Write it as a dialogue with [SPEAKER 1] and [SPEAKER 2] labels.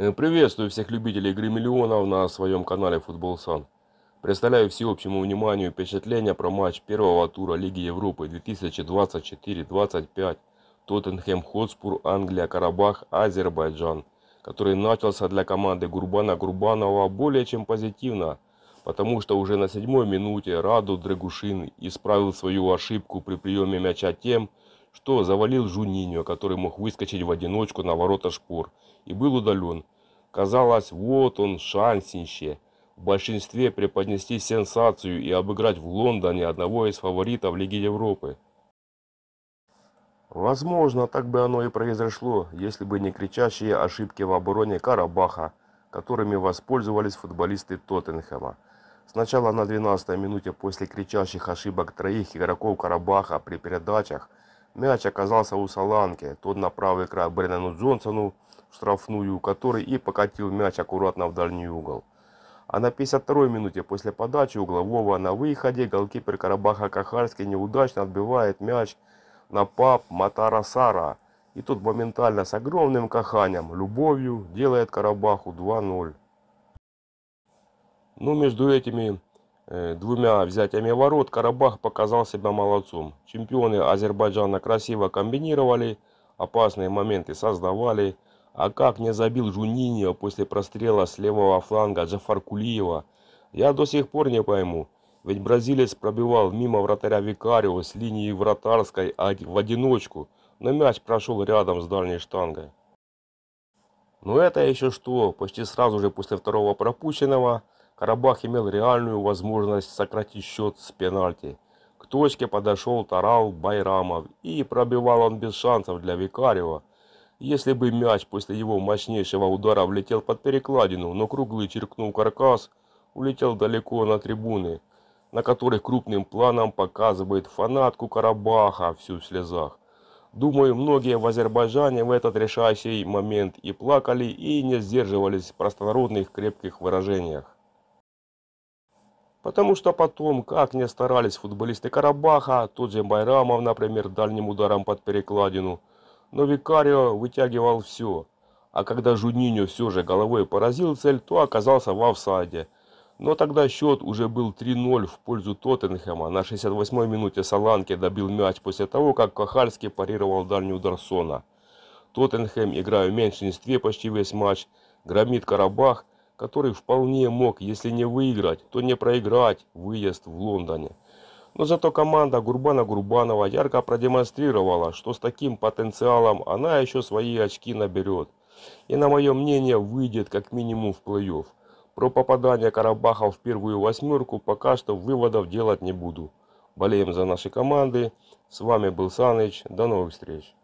[SPEAKER 1] Э, приветствую всех любителей игры миллионов на своем канале Футбол Сан. Представляю всеобщему вниманию впечатления про матч первого тура Лиги Европы 2024-25 Тоттенхэм Хотспур Англия Карабах Азербайджан, который начался для команды Гурбана Гурбанова более чем позитивно, потому что уже на седьмой минуте Раду Драгушин исправил свою ошибку при приеме мяча тем, что завалил Жуниньо, который мог выскочить в одиночку на ворота шпор, и был удален. Казалось, вот он, шансище. В большинстве преподнести сенсацию и обыграть в Лондоне одного из фаворитов Лиги Европы. Возможно, так бы оно и произошло, если бы не кричащие ошибки в обороне Карабаха, которыми воспользовались футболисты Тоттенхэма. Сначала на 12-й минуте после кричащих ошибок троих игроков Карабаха при передачах – Мяч оказался у Саланки. Тот на правый край Бреннану Джонсону штрафную, который и покатил мяч аккуратно в дальний угол. А на 52-й минуте после подачи углового на выходе голкипер Карабаха Кахарский неудачно отбивает мяч на пап Матара Сара. И тут моментально с огромным каханием, любовью делает Карабаху 2-0. Но ну, между этими Э, двумя взятиями ворот Карабах показал себя молодцом. Чемпионы Азербайджана красиво комбинировали, опасные моменты создавали. А как не забил Жунинио после прострела с левого фланга Джафаркулиева, я до сих пор не пойму. Ведь бразилец пробивал мимо вратаря Викарио с линии вратарской а, в одиночку, но мяч прошел рядом с дальней штангой. Но ну, это еще что, почти сразу же после второго пропущенного – Карабах имел реальную возможность сократить счет с пенальти. К точке подошел Тарал Байрамов, и пробивал он без шансов для Викарио. Если бы мяч после его мощнейшего удара влетел под перекладину, но круглый черкнул каркас, улетел далеко на трибуны, на которых крупным планом показывает фанатку Карабаха всю в слезах. Думаю, многие в Азербайджане в этот решающий момент и плакали, и не сдерживались в простонародных крепких выражениях. Потому что потом, как не старались футболисты Карабаха, тот же Байрамов, например, дальним ударом под перекладину, но Викарио вытягивал все. А когда Жуниньо все же головой поразил цель, то оказался в офсайде. Но тогда счет уже был 3-0 в пользу Тоттенхэма. На 68-й минуте Саланке добил мяч после того, как Кахальский парировал дальний удар Сона. Тоттенхэм, играя в меньшинстве почти весь матч, громит Карабах – который вполне мог, если не выиграть, то не проиграть выезд в Лондоне. Но зато команда Гурбана Гурбанова ярко продемонстрировала, что с таким потенциалом она еще свои очки наберет. И на мое мнение выйдет как минимум в плей-офф. Про попадание Карабаха в первую восьмерку пока что выводов делать не буду. Болеем за наши команды. С вами был Саныч. До новых встреч.